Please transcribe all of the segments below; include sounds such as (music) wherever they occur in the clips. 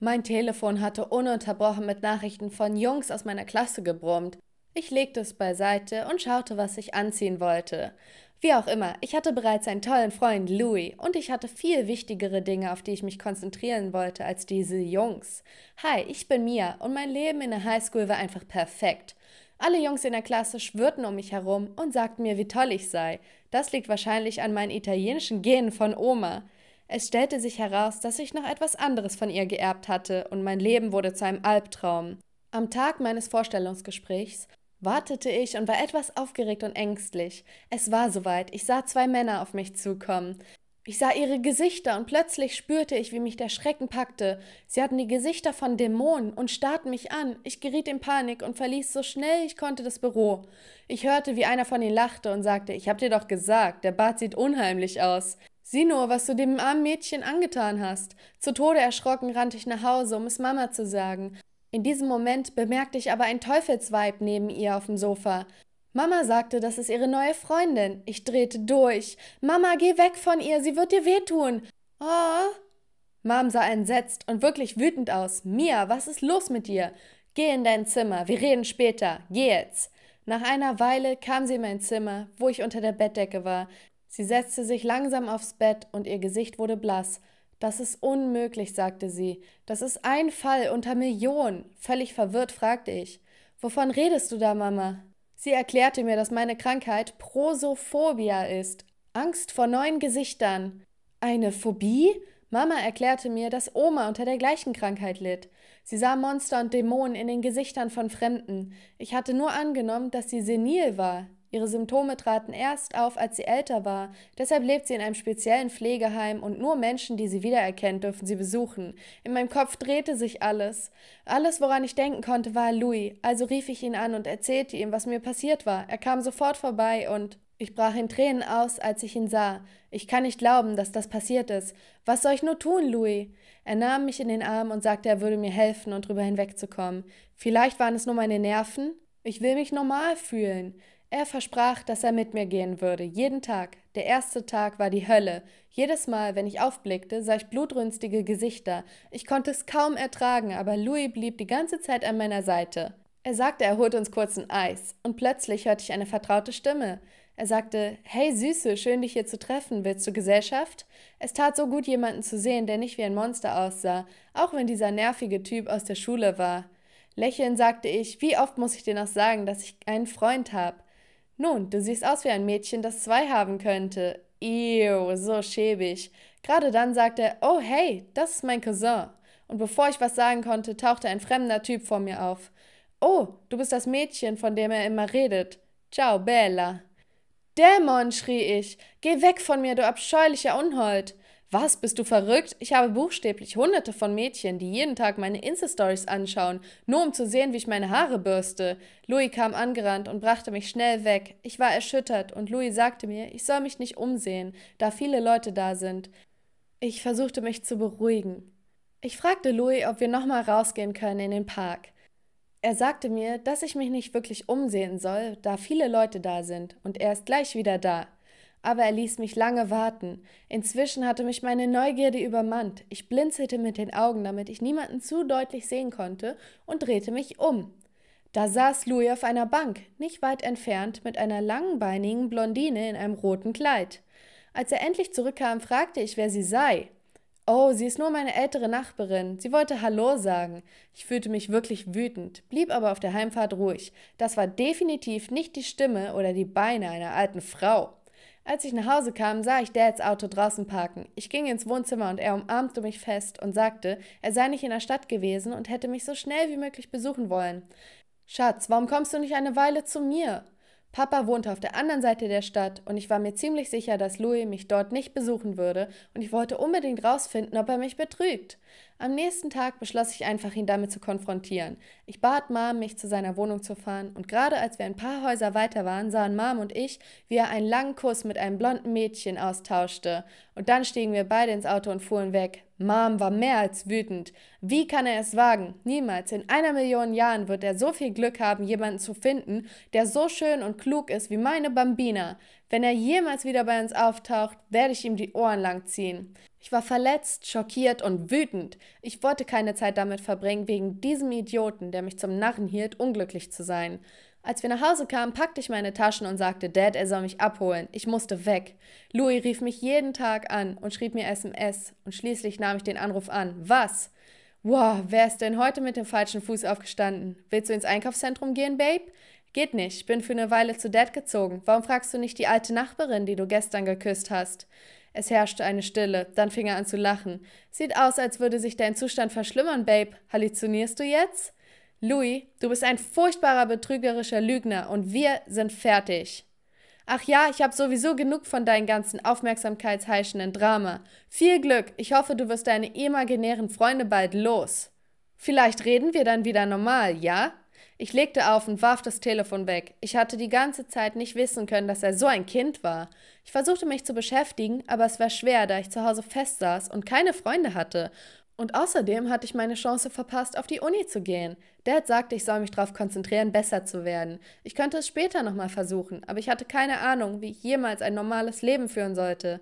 Mein Telefon hatte ununterbrochen mit Nachrichten von Jungs aus meiner Klasse gebrummt. Ich legte es beiseite und schaute, was ich anziehen wollte. Wie auch immer, ich hatte bereits einen tollen Freund, Louis, und ich hatte viel wichtigere Dinge, auf die ich mich konzentrieren wollte, als diese Jungs. Hi, ich bin Mia und mein Leben in der Highschool war einfach perfekt. Alle Jungs in der Klasse schwirrten um mich herum und sagten mir, wie toll ich sei. Das liegt wahrscheinlich an meinen italienischen Genen von Oma. Es stellte sich heraus, dass ich noch etwas anderes von ihr geerbt hatte und mein Leben wurde zu einem Albtraum. Am Tag meines Vorstellungsgesprächs wartete ich und war etwas aufgeregt und ängstlich. Es war soweit, ich sah zwei Männer auf mich zukommen. Ich sah ihre Gesichter und plötzlich spürte ich, wie mich der Schrecken packte. Sie hatten die Gesichter von Dämonen und starrten mich an. Ich geriet in Panik und verließ so schnell ich konnte das Büro. Ich hörte, wie einer von ihnen lachte und sagte, ich hab dir doch gesagt, der Bart sieht unheimlich aus. Sieh nur, was du dem armen Mädchen angetan hast. Zu Tode erschrocken rannte ich nach Hause, um es Mama zu sagen. In diesem Moment bemerkte ich aber ein Teufelsweib neben ihr auf dem Sofa. Mama sagte, das ist ihre neue Freundin. Ich drehte durch. Mama, geh weg von ihr, sie wird dir wehtun. Oh. Mom sah entsetzt und wirklich wütend aus. Mia, was ist los mit dir? Geh in dein Zimmer, wir reden später. Geh jetzt. Nach einer Weile kam sie in mein Zimmer, wo ich unter der Bettdecke war. Sie setzte sich langsam aufs Bett und ihr Gesicht wurde blass. Das ist unmöglich, sagte sie. Das ist ein Fall unter Millionen. Völlig verwirrt fragte ich. Wovon redest du da, Mama? Sie erklärte mir, dass meine Krankheit Prosophobia ist. Angst vor neuen Gesichtern. Eine Phobie? Mama erklärte mir, dass Oma unter der gleichen Krankheit litt. Sie sah Monster und Dämonen in den Gesichtern von Fremden. Ich hatte nur angenommen, dass sie senil war. Ihre Symptome traten erst auf, als sie älter war. Deshalb lebt sie in einem speziellen Pflegeheim und nur Menschen, die sie wiedererkennt, dürfen sie besuchen. In meinem Kopf drehte sich alles. Alles, woran ich denken konnte, war Louis. Also rief ich ihn an und erzählte ihm, was mir passiert war. Er kam sofort vorbei und ich brach in Tränen aus, als ich ihn sah. Ich kann nicht glauben, dass das passiert ist. Was soll ich nur tun, Louis? Er nahm mich in den Arm und sagte, er würde mir helfen, um drüber hinwegzukommen. Vielleicht waren es nur meine Nerven? Ich will mich normal fühlen. Er versprach, dass er mit mir gehen würde, jeden Tag. Der erste Tag war die Hölle. Jedes Mal, wenn ich aufblickte, sah ich blutrünstige Gesichter. Ich konnte es kaum ertragen, aber Louis blieb die ganze Zeit an meiner Seite. Er sagte, er holt uns kurz ein Eis, und plötzlich hörte ich eine vertraute Stimme. Er sagte, Hey Süße, schön dich hier zu treffen, willst du Gesellschaft? Es tat so gut, jemanden zu sehen, der nicht wie ein Monster aussah, auch wenn dieser nervige Typ aus der Schule war. Lächelnd sagte ich, wie oft muss ich dir noch sagen, dass ich einen Freund habe? Nun, du siehst aus wie ein Mädchen, das zwei haben könnte. Ew, so schäbig. Gerade dann sagt er, oh hey, das ist mein Cousin. Und bevor ich was sagen konnte, tauchte ein fremder Typ vor mir auf. Oh, du bist das Mädchen, von dem er immer redet. Ciao, Bella. Dämon, schrie ich, geh weg von mir, du abscheulicher Unhold. Was, bist du verrückt? Ich habe buchstäblich hunderte von Mädchen, die jeden Tag meine Insta-Stories anschauen, nur um zu sehen, wie ich meine Haare bürste. Louis kam angerannt und brachte mich schnell weg. Ich war erschüttert und Louis sagte mir, ich soll mich nicht umsehen, da viele Leute da sind. Ich versuchte mich zu beruhigen. Ich fragte Louis, ob wir nochmal rausgehen können in den Park. Er sagte mir, dass ich mich nicht wirklich umsehen soll, da viele Leute da sind, und er ist gleich wieder da aber er ließ mich lange warten. Inzwischen hatte mich meine Neugierde übermannt. Ich blinzelte mit den Augen, damit ich niemanden zu deutlich sehen konnte, und drehte mich um. Da saß Louis auf einer Bank, nicht weit entfernt, mit einer langbeinigen Blondine in einem roten Kleid. Als er endlich zurückkam, fragte ich, wer sie sei. Oh, sie ist nur meine ältere Nachbarin. Sie wollte Hallo sagen. Ich fühlte mich wirklich wütend, blieb aber auf der Heimfahrt ruhig. Das war definitiv nicht die Stimme oder die Beine einer alten Frau. Als ich nach Hause kam, sah ich Dads Auto draußen parken. Ich ging ins Wohnzimmer und er umarmte mich fest und sagte, er sei nicht in der Stadt gewesen und hätte mich so schnell wie möglich besuchen wollen. Schatz, warum kommst du nicht eine Weile zu mir? Papa wohnte auf der anderen Seite der Stadt und ich war mir ziemlich sicher, dass Louis mich dort nicht besuchen würde und ich wollte unbedingt rausfinden, ob er mich betrügt. Am nächsten Tag beschloss ich einfach, ihn damit zu konfrontieren. Ich bat Mom, mich zu seiner Wohnung zu fahren, und gerade als wir ein paar Häuser weiter waren, sahen Mom und ich, wie er einen langen Kuss mit einem blonden Mädchen austauschte. Und dann stiegen wir beide ins Auto und fuhren weg. Mom war mehr als wütend. Wie kann er es wagen? Niemals. In einer Million Jahren wird er so viel Glück haben, jemanden zu finden, der so schön und klug ist wie meine Bambina. Wenn er jemals wieder bei uns auftaucht, werde ich ihm die Ohren lang ziehen. Ich war verletzt, schockiert und wütend. Ich wollte keine Zeit damit verbringen, wegen diesem Idioten, der mich zum Narren hielt, unglücklich zu sein. Als wir nach Hause kamen, packte ich meine Taschen und sagte Dad, er soll mich abholen. Ich musste weg. Louis rief mich jeden Tag an und schrieb mir SMS. Und schließlich nahm ich den Anruf an. Was? Wow, wer ist denn heute mit dem falschen Fuß aufgestanden? Willst du ins Einkaufszentrum gehen, Babe? Geht nicht, ich bin für eine Weile zu Dad gezogen. Warum fragst du nicht die alte Nachbarin, die du gestern geküsst hast? Es herrschte eine Stille, dann fing er an zu lachen. Sieht aus, als würde sich dein Zustand verschlimmern, Babe. Halluzinierst du jetzt? Louis, du bist ein furchtbarer betrügerischer Lügner und wir sind fertig. Ach ja, ich habe sowieso genug von deinen ganzen aufmerksamkeitsheischenden Drama. Viel Glück, ich hoffe, du wirst deine imaginären Freunde bald los. Vielleicht reden wir dann wieder normal, ja? Ich legte auf und warf das Telefon weg. Ich hatte die ganze Zeit nicht wissen können, dass er so ein Kind war. Ich versuchte mich zu beschäftigen, aber es war schwer, da ich zu Hause festsaß und keine Freunde hatte. Und außerdem hatte ich meine Chance verpasst, auf die Uni zu gehen. Dad sagte, ich soll mich darauf konzentrieren, besser zu werden. Ich könnte es später nochmal versuchen, aber ich hatte keine Ahnung, wie ich jemals ein normales Leben führen sollte.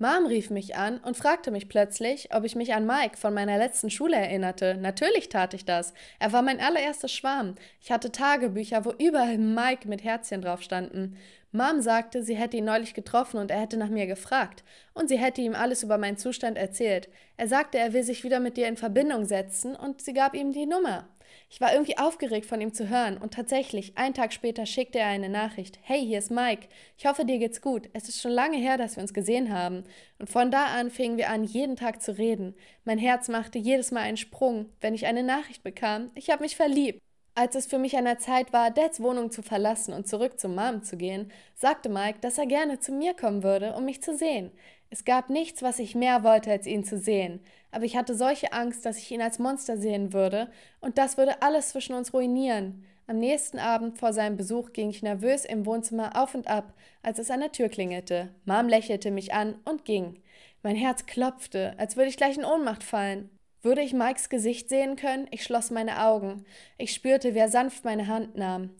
Mom rief mich an und fragte mich plötzlich, ob ich mich an Mike von meiner letzten Schule erinnerte. Natürlich tat ich das. Er war mein allererster Schwarm. Ich hatte Tagebücher, wo überall Mike mit Herzchen drauf standen. Mom sagte, sie hätte ihn neulich getroffen und er hätte nach mir gefragt. Und sie hätte ihm alles über meinen Zustand erzählt. Er sagte, er will sich wieder mit dir in Verbindung setzen und sie gab ihm die Nummer. Ich war irgendwie aufgeregt von ihm zu hören und tatsächlich, einen Tag später schickte er eine Nachricht. Hey, hier ist Mike. Ich hoffe, dir geht's gut. Es ist schon lange her, dass wir uns gesehen haben. Und von da an fingen wir an, jeden Tag zu reden. Mein Herz machte jedes Mal einen Sprung, wenn ich eine Nachricht bekam. Ich habe mich verliebt. Als es für mich an der Zeit war, Dads Wohnung zu verlassen und zurück zu Mom zu gehen, sagte Mike, dass er gerne zu mir kommen würde, um mich zu sehen. Es gab nichts, was ich mehr wollte, als ihn zu sehen, aber ich hatte solche Angst, dass ich ihn als Monster sehen würde, und das würde alles zwischen uns ruinieren. Am nächsten Abend vor seinem Besuch ging ich nervös im Wohnzimmer auf und ab, als es an der Tür klingelte. Mom lächelte mich an und ging. Mein Herz klopfte, als würde ich gleich in Ohnmacht fallen. Würde ich Mikes Gesicht sehen können? Ich schloss meine Augen. Ich spürte, wie er sanft meine Hand nahm.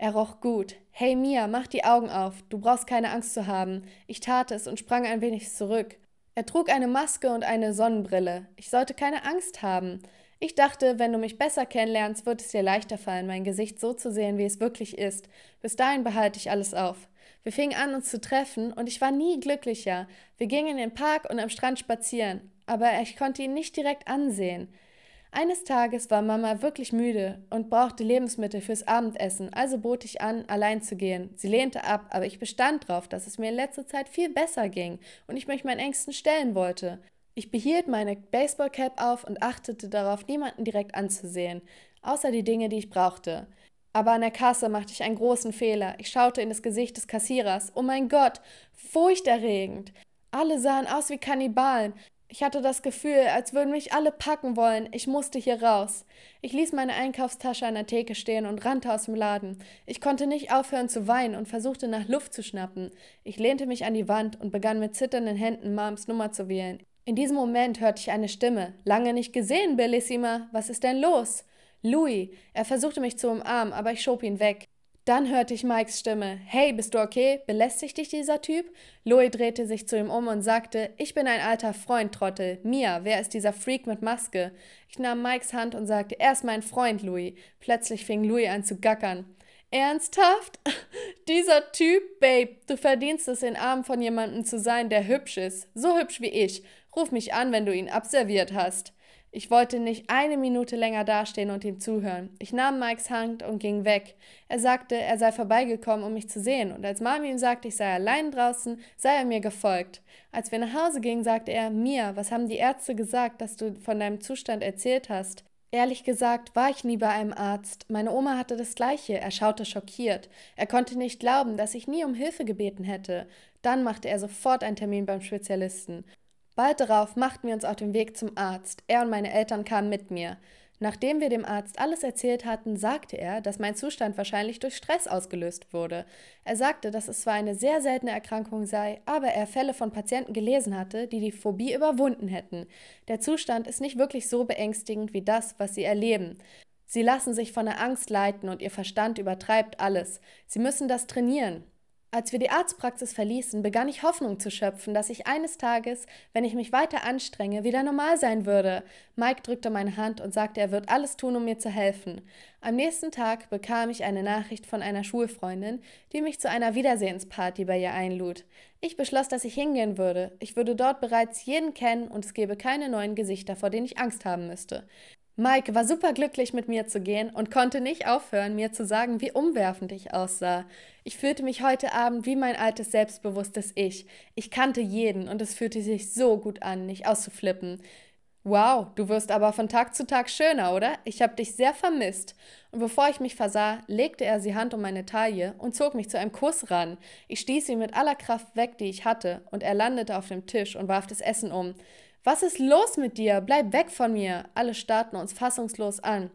Er roch gut. Hey Mia, mach die Augen auf. Du brauchst keine Angst zu haben. Ich tat es und sprang ein wenig zurück. Er trug eine Maske und eine Sonnenbrille. Ich sollte keine Angst haben. Ich dachte, wenn du mich besser kennenlernst, wird es dir leichter fallen, mein Gesicht so zu sehen, wie es wirklich ist. Bis dahin behalte ich alles auf. Wir fingen an, uns zu treffen, und ich war nie glücklicher. Wir gingen in den Park und am Strand spazieren, aber ich konnte ihn nicht direkt ansehen. Eines Tages war Mama wirklich müde und brauchte Lebensmittel fürs Abendessen, also bot ich an, allein zu gehen. Sie lehnte ab, aber ich bestand darauf, dass es mir in letzter Zeit viel besser ging und ich mich meinen Ängsten stellen wollte. Ich behielt meine Baseballcap auf und achtete darauf, niemanden direkt anzusehen, außer die Dinge, die ich brauchte. Aber an der Kasse machte ich einen großen Fehler. Ich schaute in das Gesicht des Kassierers. Oh mein Gott, furchterregend! Alle sahen aus wie Kannibalen. Ich hatte das Gefühl, als würden mich alle packen wollen. Ich musste hier raus. Ich ließ meine Einkaufstasche an der Theke stehen und rannte aus dem Laden. Ich konnte nicht aufhören zu weinen und versuchte nach Luft zu schnappen. Ich lehnte mich an die Wand und begann mit zitternden Händen Mams Nummer zu wählen. In diesem Moment hörte ich eine Stimme. Lange nicht gesehen, Bellissima. Was ist denn los? Louis. Er versuchte mich zu umarmen, aber ich schob ihn weg. Dann hörte ich Mikes Stimme. Hey, bist du okay? Belästigt dich dieser Typ? Louis drehte sich zu ihm um und sagte, ich bin ein alter Freund, Trottel. Mia, wer ist dieser Freak mit Maske? Ich nahm Mikes Hand und sagte, er ist mein Freund, Louis. Plötzlich fing Louis an zu gackern. Ernsthaft? (laughs) dieser Typ, Babe, du verdienst es, in Armen von jemandem zu sein, der hübsch ist. So hübsch wie ich. Ruf mich an, wenn du ihn abserviert hast. Ich wollte nicht eine Minute länger dastehen und ihm zuhören. Ich nahm Mikes Hand und ging weg. Er sagte, er sei vorbeigekommen, um mich zu sehen, und als Mami ihm sagte, ich sei allein draußen, sei er mir gefolgt. Als wir nach Hause gingen, sagte er, Mia, was haben die Ärzte gesagt, dass du von deinem Zustand erzählt hast? Ehrlich gesagt war ich nie bei einem Arzt. Meine Oma hatte das gleiche. Er schaute schockiert. Er konnte nicht glauben, dass ich nie um Hilfe gebeten hätte. Dann machte er sofort einen Termin beim Spezialisten. Bald darauf machten wir uns auf den Weg zum Arzt. Er und meine Eltern kamen mit mir. Nachdem wir dem Arzt alles erzählt hatten, sagte er, dass mein Zustand wahrscheinlich durch Stress ausgelöst wurde. Er sagte, dass es zwar eine sehr seltene Erkrankung sei, aber er Fälle von Patienten gelesen hatte, die die Phobie überwunden hätten. Der Zustand ist nicht wirklich so beängstigend wie das, was sie erleben. Sie lassen sich von der Angst leiten und ihr Verstand übertreibt alles. Sie müssen das trainieren. Als wir die Arztpraxis verließen, begann ich Hoffnung zu schöpfen, dass ich eines Tages, wenn ich mich weiter anstrenge, wieder normal sein würde. Mike drückte meine Hand und sagte, er wird alles tun, um mir zu helfen. Am nächsten Tag bekam ich eine Nachricht von einer Schulfreundin, die mich zu einer Wiedersehensparty bei ihr einlud. Ich beschloss, dass ich hingehen würde. Ich würde dort bereits jeden kennen und es gäbe keine neuen Gesichter, vor denen ich Angst haben müsste. Mike war superglücklich, mit mir zu gehen und konnte nicht aufhören, mir zu sagen, wie umwerfend ich aussah. Ich fühlte mich heute Abend wie mein altes selbstbewusstes Ich. Ich kannte jeden und es fühlte sich so gut an, nicht auszuflippen. Wow, du wirst aber von Tag zu Tag schöner, oder? Ich habe dich sehr vermisst. Und bevor ich mich versah, legte er die Hand um meine Taille und zog mich zu einem Kuss ran. Ich stieß ihn mit aller Kraft weg, die ich hatte, und er landete auf dem Tisch und warf das Essen um. Was ist los mit dir? Bleib weg von mir! Alle starrten uns fassungslos an.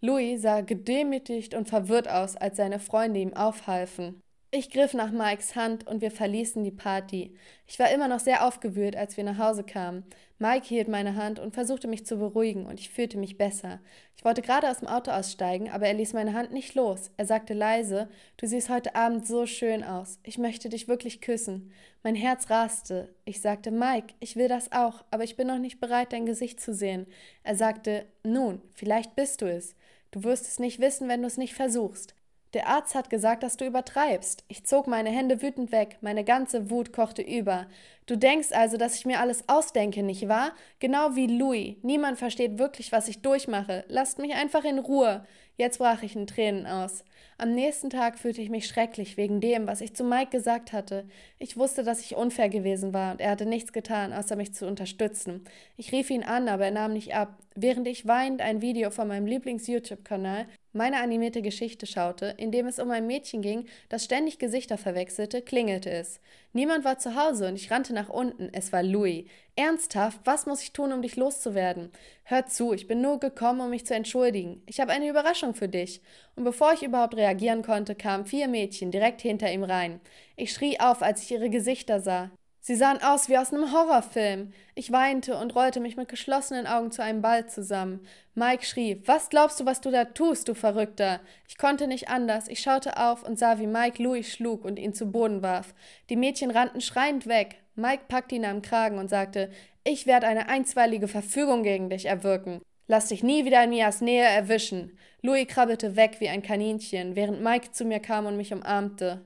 Louis sah gedemütigt und verwirrt aus, als seine Freunde ihm aufhalfen. Ich griff nach Mikes Hand und wir verließen die Party. Ich war immer noch sehr aufgewühlt, als wir nach Hause kamen. Mike hielt meine Hand und versuchte mich zu beruhigen und ich fühlte mich besser. Ich wollte gerade aus dem Auto aussteigen, aber er ließ meine Hand nicht los. Er sagte leise, du siehst heute Abend so schön aus. Ich möchte dich wirklich küssen. Mein Herz raste. Ich sagte, Mike, ich will das auch, aber ich bin noch nicht bereit, dein Gesicht zu sehen. Er sagte, nun, vielleicht bist du es. Du wirst es nicht wissen, wenn du es nicht versuchst. Der Arzt hat gesagt, dass du übertreibst. Ich zog meine Hände wütend weg, meine ganze Wut kochte über. Du denkst also, dass ich mir alles ausdenke, nicht wahr? Genau wie Louis. Niemand versteht wirklich, was ich durchmache. Lasst mich einfach in Ruhe. Jetzt brach ich in Tränen aus. Am nächsten Tag fühlte ich mich schrecklich wegen dem, was ich zu Mike gesagt hatte. Ich wusste, dass ich unfair gewesen war und er hatte nichts getan, außer mich zu unterstützen. Ich rief ihn an, aber er nahm nicht ab. Während ich weinend ein Video von meinem Lieblings-YouTube-Kanal meine animierte Geschichte schaute, in dem es um ein Mädchen ging, das ständig Gesichter verwechselte, klingelte es. Niemand war zu Hause und ich rannte nach unten. Es war Louis. Ernsthaft, was muss ich tun, um dich loszuwerden? Hör zu, ich bin nur gekommen, um mich zu entschuldigen. Ich habe eine Überraschung für dich. Und bevor ich überhaupt reagieren konnte, kamen vier Mädchen direkt hinter ihm rein. Ich schrie auf, als ich ihre Gesichter sah. Sie sahen aus wie aus einem Horrorfilm. Ich weinte und rollte mich mit geschlossenen Augen zu einem Ball zusammen. Mike schrie, was glaubst du, was du da tust, du Verrückter? Ich konnte nicht anders. Ich schaute auf und sah, wie Mike Louis schlug und ihn zu Boden warf. Die Mädchen rannten schreiend weg. Mike packte ihn am Kragen und sagte, ich werde eine einstweilige Verfügung gegen dich erwirken. Lass dich nie wieder in Mias Nähe erwischen. Louis krabbelte weg wie ein Kaninchen, während Mike zu mir kam und mich umarmte.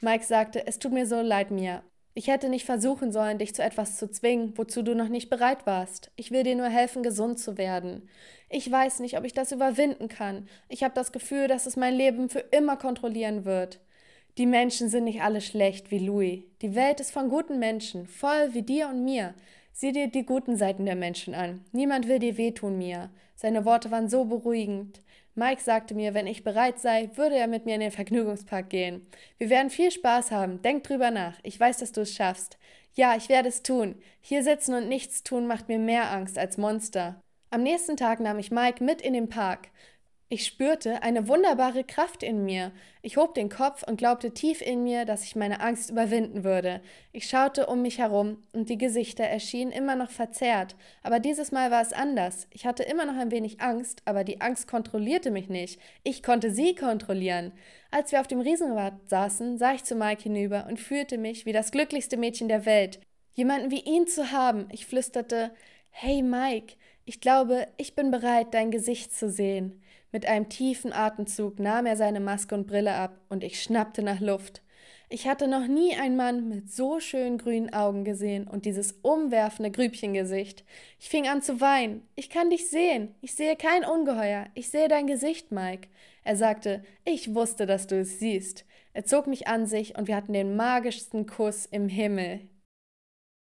Mike sagte, es tut mir so leid, Mia. Ich hätte nicht versuchen sollen, dich zu etwas zu zwingen, wozu du noch nicht bereit warst. Ich will dir nur helfen, gesund zu werden. Ich weiß nicht, ob ich das überwinden kann. Ich habe das Gefühl, dass es mein Leben für immer kontrollieren wird. Die Menschen sind nicht alle schlecht wie Louis. Die Welt ist von guten Menschen, voll wie dir und mir. Sieh dir die guten Seiten der Menschen an. Niemand will dir wehtun, mir. Seine Worte waren so beruhigend. Mike sagte mir, wenn ich bereit sei, würde er mit mir in den Vergnügungspark gehen. Wir werden viel Spaß haben. Denk drüber nach. Ich weiß, dass du es schaffst. Ja, ich werde es tun. Hier sitzen und nichts tun macht mir mehr Angst als Monster. Am nächsten Tag nahm ich Mike mit in den Park. Ich spürte eine wunderbare Kraft in mir. Ich hob den Kopf und glaubte tief in mir, dass ich meine Angst überwinden würde. Ich schaute um mich herum und die Gesichter erschienen immer noch verzerrt, aber dieses Mal war es anders. Ich hatte immer noch ein wenig Angst, aber die Angst kontrollierte mich nicht. Ich konnte sie kontrollieren. Als wir auf dem Riesenrad saßen, sah ich zu Mike hinüber und fühlte mich wie das glücklichste Mädchen der Welt. Jemanden wie ihn zu haben. Ich flüsterte: "Hey Mike, ich glaube, ich bin bereit, dein Gesicht zu sehen. Mit einem tiefen Atemzug nahm er seine Maske und Brille ab und ich schnappte nach Luft. Ich hatte noch nie einen Mann mit so schönen grünen Augen gesehen und dieses umwerfende Grübchengesicht. Ich fing an zu weinen. Ich kann dich sehen. Ich sehe kein Ungeheuer. Ich sehe dein Gesicht, Mike. Er sagte, ich wusste, dass du es siehst. Er zog mich an sich und wir hatten den magischsten Kuss im Himmel.